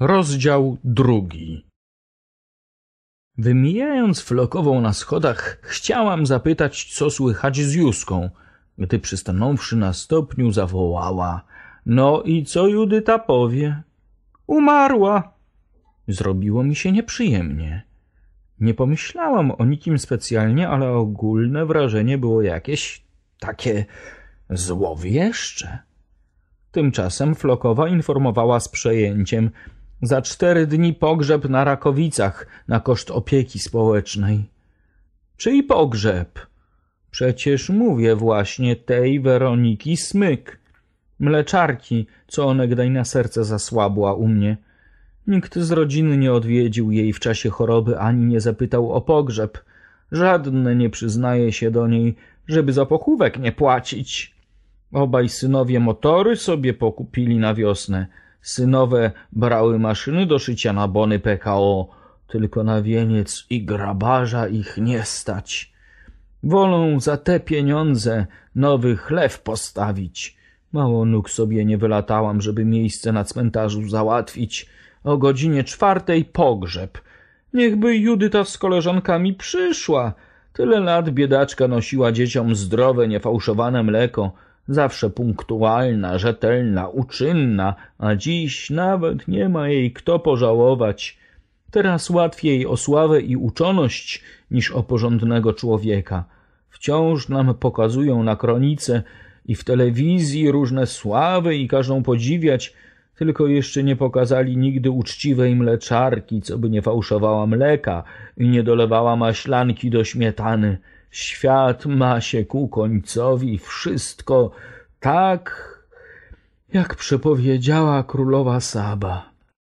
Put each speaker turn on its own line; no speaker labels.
Rozdział drugi. Wymijając flokową na schodach, chciałam zapytać, co słychać z Juską, gdy przystanąwszy na stopniu zawołała. No i co Judyta powie? Umarła! Zrobiło mi się nieprzyjemnie. Nie pomyślałam o nikim specjalnie, ale ogólne wrażenie było jakieś takie złowieszcze. Tymczasem Flokowa informowała z przejęciem – za cztery dni pogrzeb na Rakowicach na koszt opieki społecznej. Czyj pogrzeb? Przecież mówię właśnie tej Weroniki Smyk. Mleczarki, co onegdaj na serce zasłabła u mnie. Nikt z rodziny nie odwiedził jej w czasie choroby ani nie zapytał o pogrzeb. Żadne nie przyznaje się do niej, żeby za pochówek nie płacić. Obaj synowie motory sobie pokupili na wiosnę – Synowe brały maszyny do szycia na bony PKO, tylko na wieniec i grabarza ich nie stać. Wolą za te pieniądze nowy chlew postawić. Mało nóg sobie nie wylatałam, żeby miejsce na cmentarzu załatwić. O godzinie czwartej pogrzeb. Niechby Judyta z koleżankami przyszła. Tyle lat biedaczka nosiła dzieciom zdrowe, niefałszowane mleko. Zawsze punktualna, rzetelna, uczynna, a dziś nawet nie ma jej kto pożałować. Teraz łatwiej o sławę i uczoność niż o porządnego człowieka. Wciąż nam pokazują na kronice i w telewizji różne sławy i każą podziwiać, tylko jeszcze nie pokazali nigdy uczciwej mleczarki, co by nie fałszowała mleka i nie dolewała maślanki do śmietany. Świat ma się ku końcowi, wszystko tak, jak przepowiedziała królowa Saba.